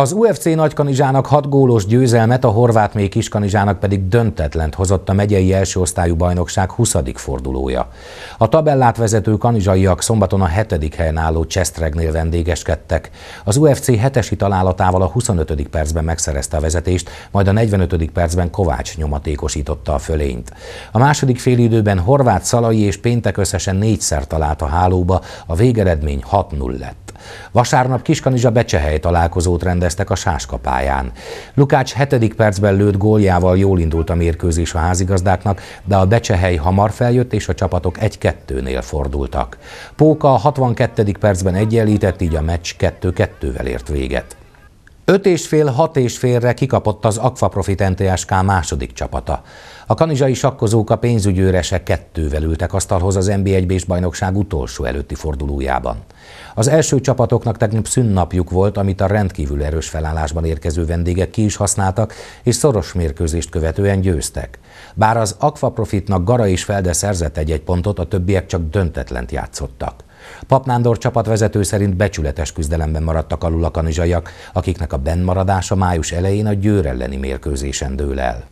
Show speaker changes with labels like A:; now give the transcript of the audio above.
A: Az UFC nagykanizsának hat gólos győzelmet, a horvát még kiskanizsának pedig döntetlent hozott a megyei első osztályú bajnokság 20. fordulója. A tabellát vezető kanizsaiak szombaton a hetedik helyen álló Csesztregnél vendégeskedtek. Az UFC hetesi találatával a 25. percben megszerezte a vezetést, majd a 45. percben Kovács nyomatékosította a fölényt. A második félidőben Horváth Szalai és Péntek összesen négyszer talált a hálóba, a végeredmény 6-0 lett. Vasárnap Kiskanizsa Becsehely találkozót rendeztek a sáskapályán. Lukács hetedik percben lőtt góljával jól indult a mérkőzés a házigazdáknak, de a Becsehely hamar feljött és a csapatok 1-2-nél fordultak. Póka a 62. percben egyenlített, így a meccs 2-2-vel ért véget öt és fél, hat és félre kikapott az Aquaprofit NTSK második csapata. A kanizsai sakkozók a pénzügyőresek kettővel ültek asztalhoz az nb 1 s bajnokság utolsó előtti fordulójában. Az első csapatoknak tegnap szünnapjuk volt, amit a rendkívül erős felállásban érkező vendégek ki is használtak, és szoros mérkőzést követően győztek. Bár az Aquaprofitnak Gara és Felde szerzett egy-egy pontot, a többiek csak döntetlent játszottak. Papnándor csapatvezető szerint becsületes küzdelemben maradtak alul a kanizsaiak, akiknek a bennmaradása május elején a győr elleni mérkőzésen dől el.